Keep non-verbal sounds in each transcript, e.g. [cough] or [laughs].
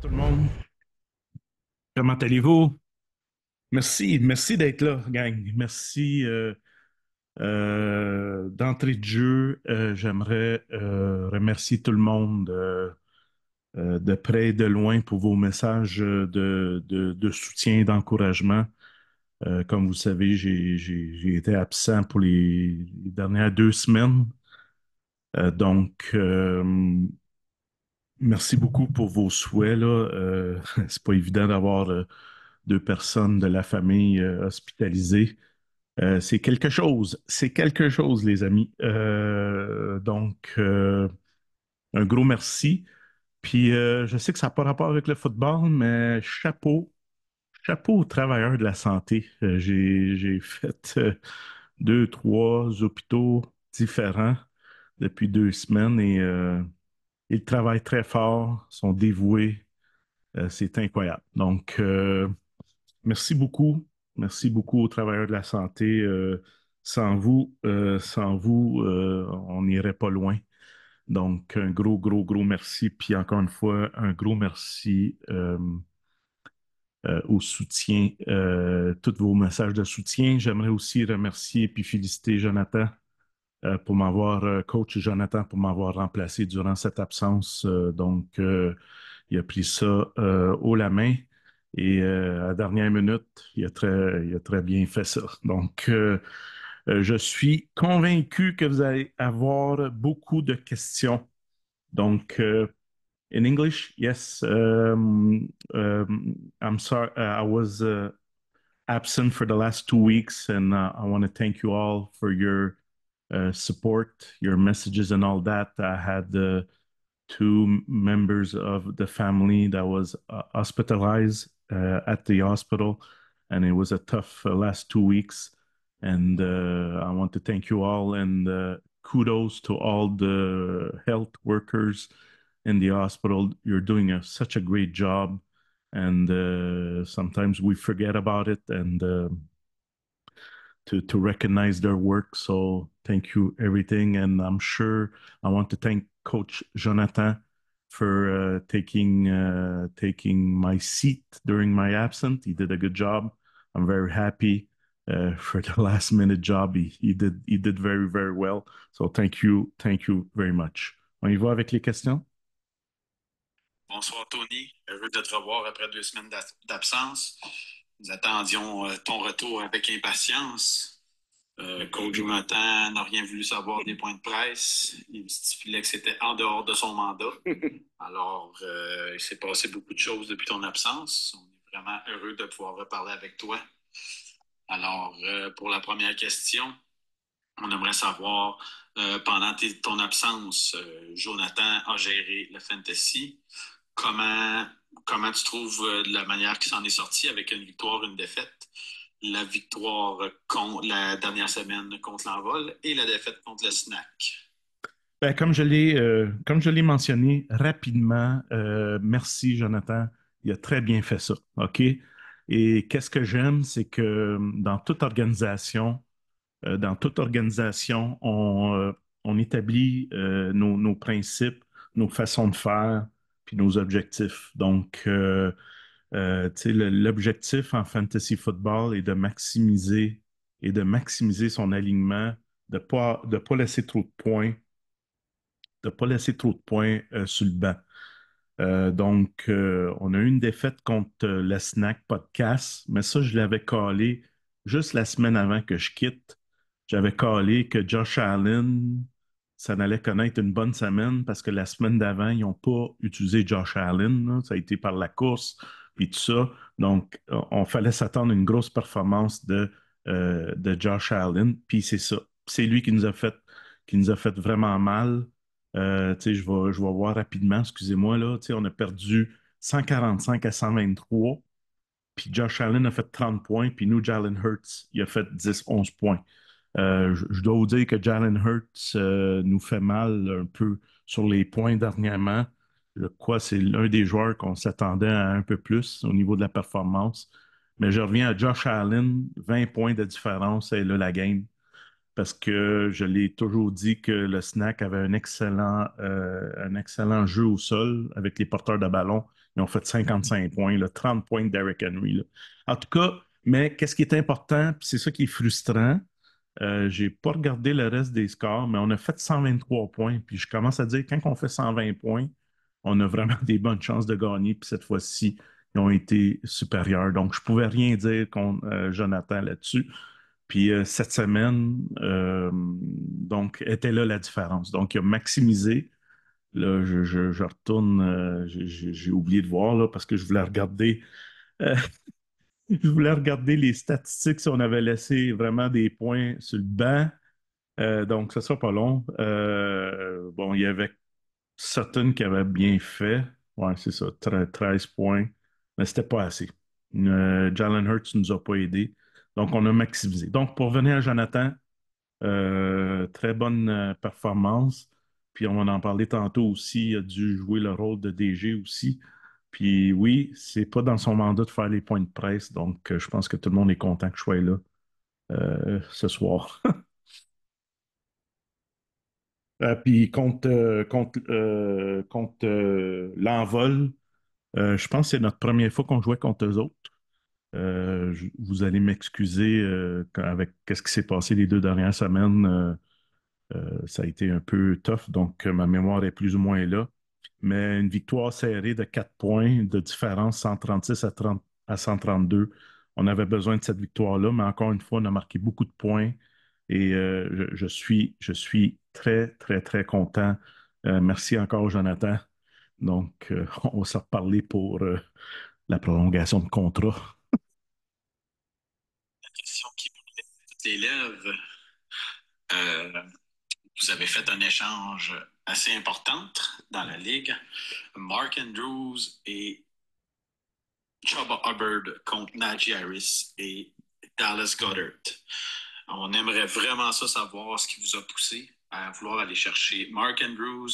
tout le monde. Comment allez-vous? Merci, merci d'être là, gang. Merci euh, euh, d'entrée de jeu. Euh, j'aimerais remercier tout le monde de près et de loin pour vos messages de, soutien et d'encouragement. comme vous savez, j'ai été absent pour les, les dernières deux semaines. donc, Merci beaucoup pour vos souhaits. Là. Euh, [laughs] c'est pas évident d'avoir euh, deux personnes de la famille euh, hospitalisées. c'est quelque chose. C'est quelque chose, les amis. donc, un gros merci. Puis, je sais que ça n'a pas rapport avec le football, mais chapeau. Chapeau aux travailleurs de la santé. j'ai, fait deux, trois hôpitaux différents depuis deux semaines et ils travaillent très fort, sont dévoués. Euh, c'est incroyable. Donc, euh, merci beaucoup. Merci beaucoup aux travailleurs de la santé. Euh, sans vous, sans vous, on n'irait pas loin. Donc, un gros, gros, gros merci. Puis encore une fois, un gros merci au soutien, tous vos messages de soutien. J'aimerais aussi remercier et puis féliciter Jonathan euh, pour m'avoir euh, coach Jonathan pour m'avoir remplacé durant cette absence. Euh, donc, il a pris ça haut la main. Et à la dernière minute, il a très, il a très bien fait ça. Donc, je suis convaincu que vous allez avoir beaucoup de questions. Donc, in English, yes, um, um, I'm sorry, uh, I was uh, absent for the last two weeks, and uh, I want to thank you all for your Uh, support, your messages, and all that. I had uh, two members of the family that was uh, hospitalized at the hospital, and it was a tough last two weeks. And I want to thank you all and kudos to all the health workers in the hospital. You're doing a, such a great job, and uh, sometimes we forget about it. And uh, to to recognize their work. So thank you everything, and I'm sure I want to thank Coach Jonathan for uh, taking uh, taking my seat during my absence. He did a good job. I'm very happy uh, [laughs] for the last minute job. He, he did he did very very well. So thank you thank you very much. On y va avec les questions. Bonsoir Tony, heureux de te revoir après deux semaines d'absence. Nous attendions euh, ton retour avec impatience. Euh, coach n'a rien voulu savoir des points de presse. Il stipulait que c'était en dehors de son mandat. [laughs] Alors, euh, il s'est passé beaucoup de choses depuis ton absence. On est vraiment heureux de pouvoir reparler avec toi. Alors, euh, pour la première question, on aimerait savoir, pendant ton absence, Jonathan a géré la fantasy. Comment comment tu trouves euh, la manière qu'il s'en est sorti avec une victoire, une défaite? La victoire contre la dernière semaine contre l'envol et la défaite contre le snack. Ben, comme je l'ai euh, comme je l'ai mentionné rapidement, euh, merci Jonathan, il a très bien fait ça. OK? Et qu'est-ce que j'aime, c'est que dans toute organisation, dans toute organisation, on, établit nos, principes, nos façons de faire, nos objectifs. Donc, euh, euh l'objectif en fantasy football est de maximiser et de maximiser son alignement, de ne pas, de pas laisser trop de points, de pas laisser trop de points euh, sur le banc. Euh, donc, on a eu une défaite contre le la Snack Podcast, mais ça, je l'avais collé juste la semaine avant que je quitte. J'avais collé que Josh Allen ça n'allait connaître une bonne semaine parce que la semaine d'avant, ils n'ont pas utilisé Josh Allen. Ça a été par la course et tout ça. Donc, on fallait s'attendre à une grosse performance de, euh, de Josh Allen. Puis c'est ça. C'est lui qui nous a fait, qui nous a fait vraiment mal. Euh, je, vais, je vais voir rapidement, excusez-moi, là, on a perdu 145 à 123. Puis Josh Allen a fait 30 points, puis nous, Jalen Hurts, il a fait 10-11 points. Euh, je, dois vous dire que Jalen Hurts euh, nous fait mal un peu sur les points dernièrement. Je crois c'est l'un des joueurs qu'on s'attendait à un peu plus au niveau de la performance. Mais je reviens à Josh Allen, 20 points de différence, et là, la game. Parce que je l'ai toujours dit que le snack avait un excellent, euh, un excellent jeu au sol avec les porteurs de ballon. Ils ont fait 55 points, là, 30 points de Derrick Henry. En tout cas, mais qu'est-ce qui est important, c'est ça qui est frustrant, je euh, j'ai pas regardé le reste des scores, mais on a fait 123 points. Puis je commence à dire, quand on fait 120 points, on a vraiment [laughs] des bonnes chances de gagner. Puis cette fois-ci, ils ont été supérieurs. Donc, je pouvais rien dire contre euh, Jonathan là-dessus. Puis euh, cette semaine, donc, était là la différence. Donc, il a maximisé. Là, je, retourne, j'ai oublié de voir là, parce que je voulais regarder je voulais regarder les statistiques si on avait laissé vraiment des points sur le banc. Euh, donc, ce ne sera pas long. Euh, bon, il y avait Sutton qui avait bien fait. Ouais, c'est ça, 13 points. Mais ce n'était pas assez. Euh, Jalen Hurts ne nous a pas aidés. Donc, on a maximisé. Donc, pour revenir à Jonathan, très bonne performance. Puis, on va en parler tantôt aussi. Il a dû jouer le rôle de DG aussi. Puis oui, c'est pas dans son mandat de faire les points de presse, donc euh, je pense que tout le monde est content que je sois là euh, ce soir. [laughs] Euh, puis contre, l'envol, je pense que c'est notre première fois qu'on jouait contre eux autres. vous allez m'excuser avec qu'est-ce qui s'est passé les deux dernières semaines. ça a été un peu tough, donc ma mémoire est plus ou moins là mais une victoire serrée de 4 points de différence, 136 à, 30, à 132. On avait besoin de cette victoire-là, mais encore une fois, on a marqué beaucoup de points et euh, je, suis, je suis très, très, très content. Euh, merci encore, Jonathan. Donc, euh, [laughs] on va se reparler pour la prolongation de contrat. La question qui vous avez fait un échange assez important dans la ligue. Mark Andrews et Chuba Hubbard contre Najee Harris et Dallas Goddard. On aimerait vraiment ça savoir ce qui vous a poussé à vouloir aller chercher Mark Andrews,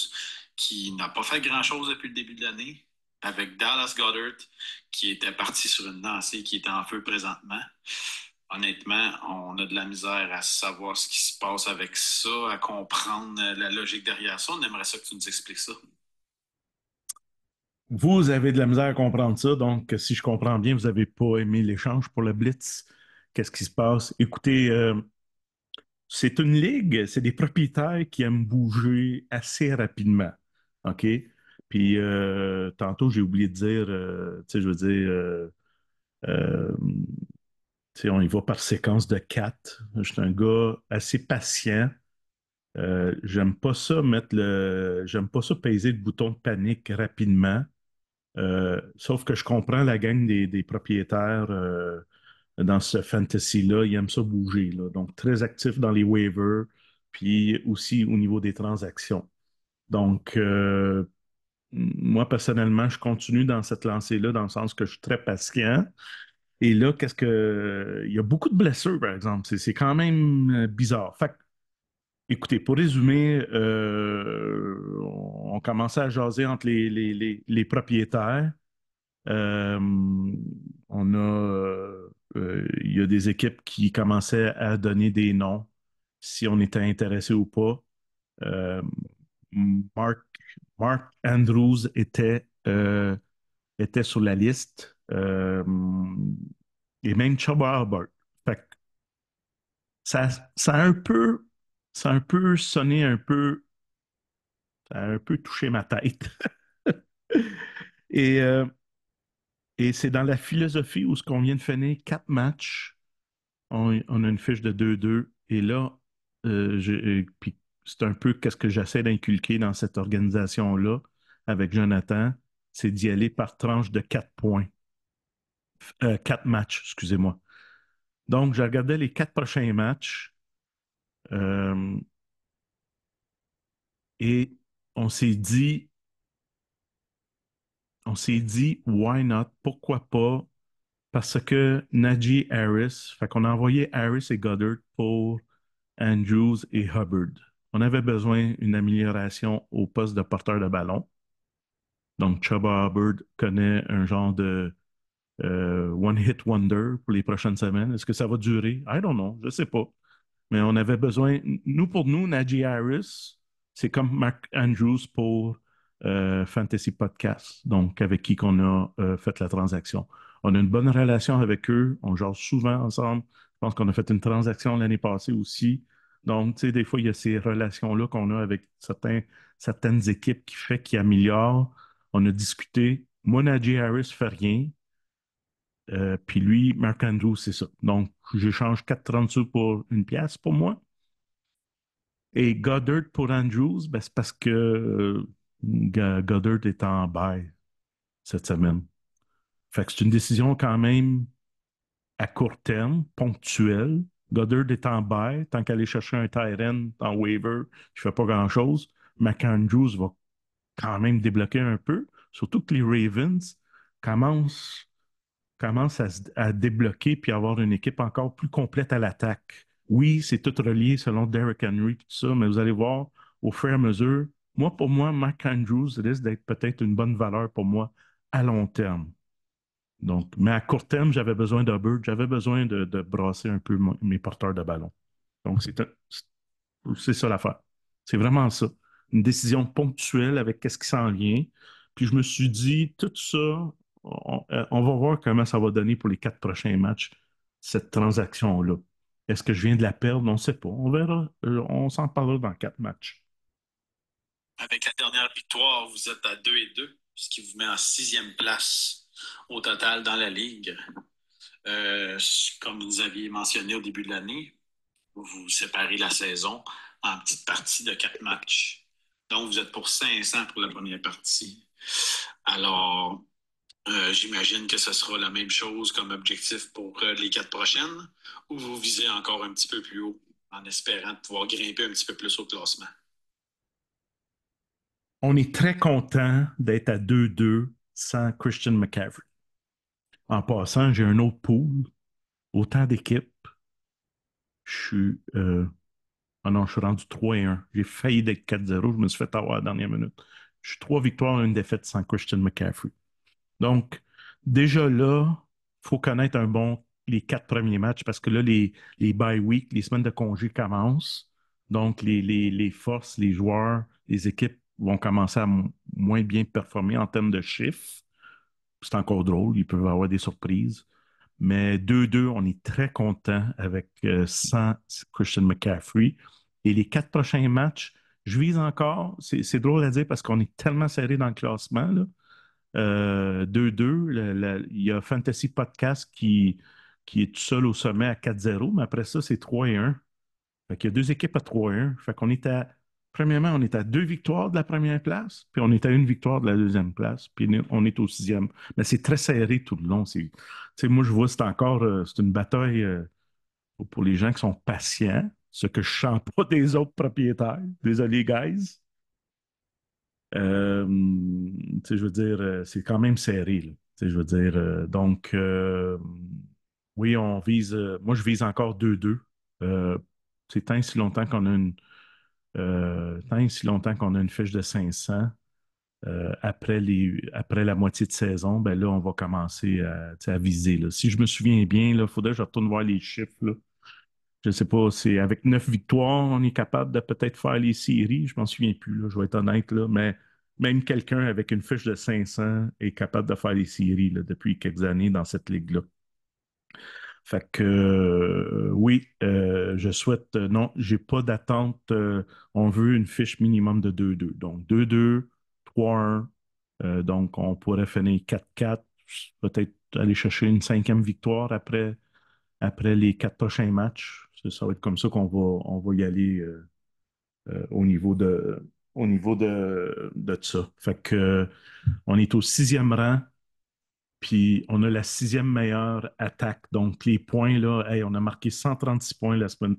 qui n'a pas fait grand-chose depuis le début de l'année, avec Dallas Goddard, qui était parti sur une lancée qui est en feu présentement honnêtement, on a de la misère à savoir ce qui se passe avec ça, à comprendre euh, la logique derrière ça. On aimerait ça que tu nous expliques ça. Vous avez de la misère à comprendre ça, donc euh, si je comprends bien, vous n'avez pas aimé l'échange pour le Blitz. Qu'est-ce qui se passe? Écoutez, euh, c'est une ligue, c'est des propriétaires qui aiment bouger assez rapidement. OK? Puis tantôt, j'ai oublié de dire, tu sais, je veux dire, on y va par séquence de quatre. Je suis un gars assez patient. Je euh, j'aime pas ça mettre le. J'aime pas ça peser le bouton de panique rapidement. Euh, sauf que je comprends la gang des, propriétaires euh, dans ce fantasy-là. Ils aiment ça bouger. Donc, très actif dans les waivers, puis aussi au niveau des transactions. Donc, moi, personnellement, je continue dans cette lancée-là dans le sens que je suis très patient. Et là, qu'est-ce que. Il y a beaucoup de blessures, par exemple. C'est quand même euh, bizarre. Fait écoutez, pour résumer, euh, on commençait à jaser entre les, propriétaires. Euh, on a. il y a des équipes qui commençaient à donner des noms, si on était intéressé ou pas. Mark, Andrews était, était sur la liste. Euh, et même Chuba ça, ça, a un peu, ça un peu sonné un peu, ça a un peu touché ma tête. [laughs] et euh, et c'est dans la philosophie où ce qu'on vient de finir quatre matchs, on, a une fiche de 2-2. Et là, euh, c'est un peu qu'est-ce que j'essaie d'inculquer dans cette organisation-là avec Jonathan, c'est d'y aller par tranche de quatre points. Euh, quatre matchs, excusez-moi. Donc, je regardais les quatre prochains matchs. Euh, et on s'est dit, on s'est dit, why not? Pourquoi pas? Parce que Najee Harris, fait qu'on a envoyé Harris et Goddard pour Andrews et Hubbard. On avait besoin d'une amélioration au poste de porteur de ballon. Donc, Chuba Hubbard connaît un genre de euh, one Hit Wonder pour les prochaines semaines. Est-ce que ça va durer? I don't know, je ne sais pas. Mais on avait besoin, nous pour nous, Najee Harris, c'est comme Mark Andrews pour euh, Fantasy Podcast, donc avec qui qu'on a euh, fait la transaction. On a une bonne relation avec eux, on joue souvent ensemble. Je pense qu'on a fait une transaction l'année passée aussi. Donc, tu sais, des fois, il y a ces relations-là qu'on a avec certaines équipes qui fait qu'ils améliorent. On a discuté. Moi, Najee Harris fait rien. Euh, puis lui, Mark Andrews, c'est ça. Donc, j'échange sous pour une pièce pour moi. Et Goddard pour Andrews, ben, c'est parce que euh, Goddard est en bail cette semaine. Fait que c'est une décision quand même à court terme, ponctuelle. Goddard est en bail. Tant est chercher un Tyren en waiver, je fais pas grand-chose. Andrews va quand même débloquer un peu. Surtout que les Ravens commencent commence à, débloquer puis avoir une équipe encore plus complète à l'attaque. Oui, c'est tout relié selon Derrick Henry et tout ça, mais vous allez voir au fur et à mesure. Moi, pour moi, Mark Andrews risque d'être peut-être une bonne valeur pour moi à long terme. Donc, mais à court terme, j'avais besoin d'Hubbard, j'avais besoin de, brasser un peu mes porteurs de ballon. Donc, c'est ça l'affaire. C'est vraiment ça. Une décision ponctuelle avec qu'est-ce qui s'en vient. Puis je me suis dit, tout ça, euh, on, va voir comment ça va donner pour les quatre prochains matchs, cette transaction-là. Est-ce que je viens de la perdre? On ne sait pas. On verra. Euh, on s'en parlera dans quatre matchs. Avec la dernière victoire, vous êtes à 2 et 2, ce qui vous met en sixième place au total dans la Ligue. Euh, comme vous aviez mentionné au début de l'année, vous séparez la saison en petites parties de quatre matchs. Donc, vous êtes pour 500 pour la première partie. Alors, euh, j'imagine que ce sera la même chose comme objectif pour euh, les quatre prochaines, ou vous visez encore un petit peu plus haut en espérant pouvoir grimper un petit peu plus au classement? On est très content d'être à 2-2 sans Christian McCaffrey. En passant, j'ai un autre pool, autant d'équipes. Je suis. Euh, ah non, je suis rendu 3-1. J'ai failli être 4-0. Je me suis fait avoir à la dernière minute. Je suis trois victoires, et une défaite sans Christian McCaffrey. Donc, déjà là, il faut connaître un bon les quatre premiers matchs parce que là, les, les bye week, les semaines de congé commencent. Donc, les, les, forces, les joueurs, les équipes vont commencer à moins bien performer en termes de chiffres. C'est encore drôle, ils peuvent avoir des surprises. Mais 2-2, on est très content avec euh, sans Christian McCaffrey. Et les quatre prochains matchs, je vise encore, c'est drôle à dire parce qu'on est tellement serré dans le classement, là, 2-2. Euh, il y a Fantasy Podcast qui, qui est tout seul au sommet à 4-0, mais après ça, c'est 3-1. Fait y a deux équipes à 3-1. Fait qu'on est premièrement, on est à deux victoires de la première place, puis on est à une victoire de la deuxième place, puis on est au sixième. Mais c'est très serré tout le long. moi, je vois, c'est encore, euh, c'est une bataille euh, pour les gens qui sont patients, ce que je ne chante pas [laughs] des autres propriétaires. Désolé, guys. Euh, je veux dire, euh, c'est quand même serré. Je veux dire, euh, donc, oui, on vise. moi, je vise encore 2-2. c'est tant si longtemps qu'on a une. tant si longtemps qu'on a une fiche de 500. après, les, après la moitié de saison, ben là, on va commencer à, viser. Si je me souviens bien, il faudrait que je retourne voir les chiffres. je ne sais pas, c'est avec neuf victoires, on est capable de peut-être faire les séries. Je ne m'en souviens plus, là, je vais être honnête, là, mais même quelqu'un avec une fiche de 500 est capable de faire des séries depuis quelques années dans cette ligue-là. Fait que euh, oui, euh, je souhaite. Non, euh, non, j'ai pas d'attente. on veut une fiche minimum de 2-2. Donc 2-2, 3-1. donc on pourrait finir 4-4. Peut-être aller chercher une cinquième victoire après, après les quatre prochains matchs. Ça, va être comme ça qu'on va, on va y aller au niveau de, au niveau de, ça. Fait que on est au sixième rang, puis on a la sixième meilleure attaque. Donc, les points, là, on a marqué 136 points la semaine,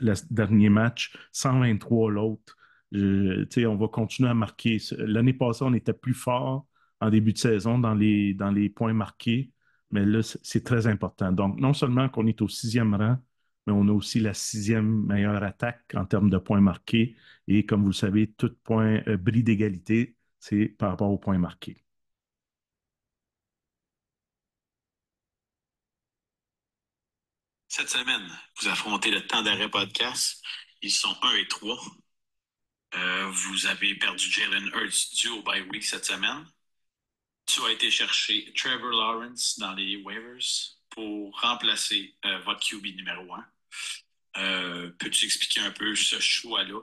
le dernier match, 123 l'autre. on va continuer à marquer. L'année passée, on était plus fort en début de saison dans les, dans les points marqués, mais là, c'est très important. Donc, non seulement qu'on est au sixième rang, mais on a aussi la sixième meilleure attaque en termes de points marqués. Et comme vous le savez, tout point euh, bris d'égalité, c'est par rapport aux points marqués. Cette semaine, vous affrontez le temps d'arrêt podcast. Ils sont 1 et 3. Euh, vous avez perdu Jalen Hurts du au week cette semaine. Tu as été chercher Trevor Lawrence dans les waivers pour remplacer euh, votre QB numéro 1. Euh, peux-tu expliquer un peu ce choix-là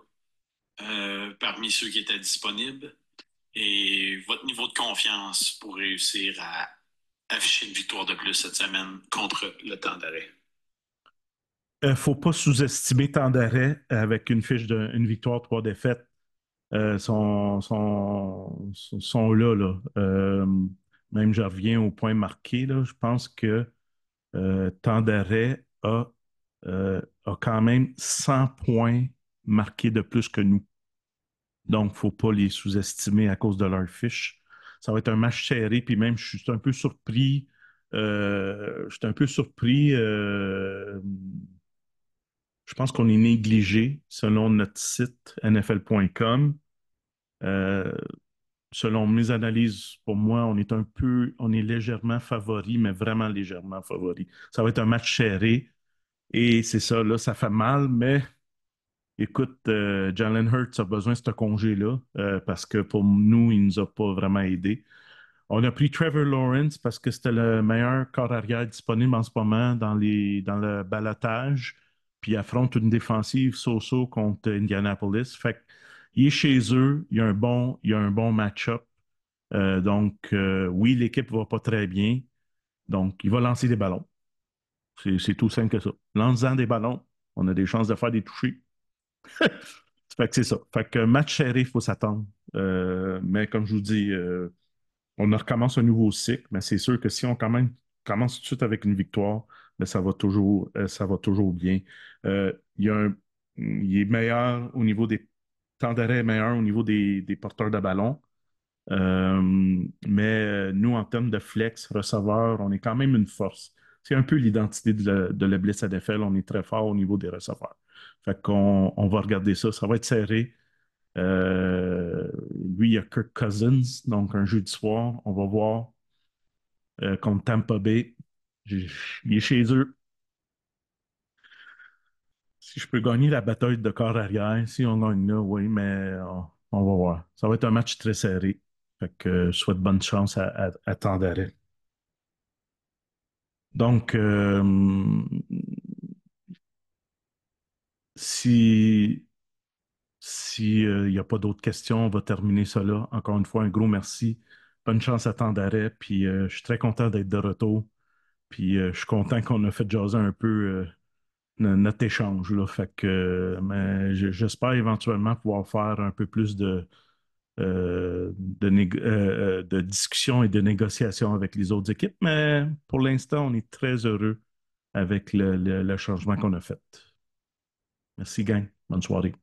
euh, parmi ceux qui étaient disponibles et votre niveau de confiance pour réussir à afficher une victoire de plus cette semaine contre le temps d'arrêt? Il euh, ne faut pas sous-estimer temps d'arrêt avec une fiche d'une victoire, trois défaites. Euh, sont, là. là. même je reviens au point marqué. je pense que temps d'arrêt a euh, a quand même 100 points marqués de plus que nous. Donc, il ne faut pas les sous-estimer à cause de leur fiche. Ça va être un match serré, puis même, je suis un peu surpris. Euh, je suis un peu surpris. Euh, je pense qu'on est négligé selon notre site nfl.com. selon mes analyses, pour moi, on est un peu, on est légèrement favori, mais vraiment légèrement favori. Ça va être un match serré. Et c'est ça, là, ça fait mal, mais écoute, euh, Jalen Hurts a besoin de ce congé-là euh, parce que pour nous, il ne nous a pas vraiment aidé. On a pris Trevor Lawrence parce que c'était le meilleur corps arrière disponible en ce moment dans, le balotage. Puis il affronte une défensive so contre Indianapolis. Fait est chez eux, il y a un bon, match-up. Euh, donc, oui, l'équipe ne va pas très bien. Donc, il va lancer des ballons. C'est tout simple que ça. lance des ballons, on a des chances de faire des touchés. [laughs] c'est ça. Fait que match serré, il faut s'attendre. Euh, mais comme je vous dis, euh, on recommence un nouveau cycle, mais c'est sûr que si on même commence tout de suite avec une victoire, ça va toujours, euh, ça va toujours bien. il, y a un, est meilleur au niveau des temps d'arrêt, meilleur au niveau des, porteurs de ballon. mais nous, en termes de flex, receveur, on est quand même une force. C'est un peu l'identité de, la, de la On est très fort au niveau des receveurs. Fait qu'on on va regarder ça. Ça va être serré. Euh, lui, il y a Kirk Cousins, donc un jeu soir. On va voir euh, contre Tampa Bay. il est chez eux. Si je peux gagner la bataille de corps arrière, si on gagne là, oui, mais on, va voir. Ça va être un match très serré. Fait que euh, je souhaite bonne chance à, à, donc, euh, si s'il n'y euh, a pas d'autres questions, on va terminer cela. Encore une fois, un gros merci. Bonne chance à temps d'arrêt. Puis euh, je suis très content d'être de retour. Puis je suis content qu'on a fait jaser un peu notre échange. Là. Fait que j'espère éventuellement pouvoir faire un peu plus de, euh, euh, euh, de, discussion et de négociation avec les autres équipes, mais pour l'instant, on est très heureux avec le, le changement qu'on a fait. Merci, gang. Bonne soirée.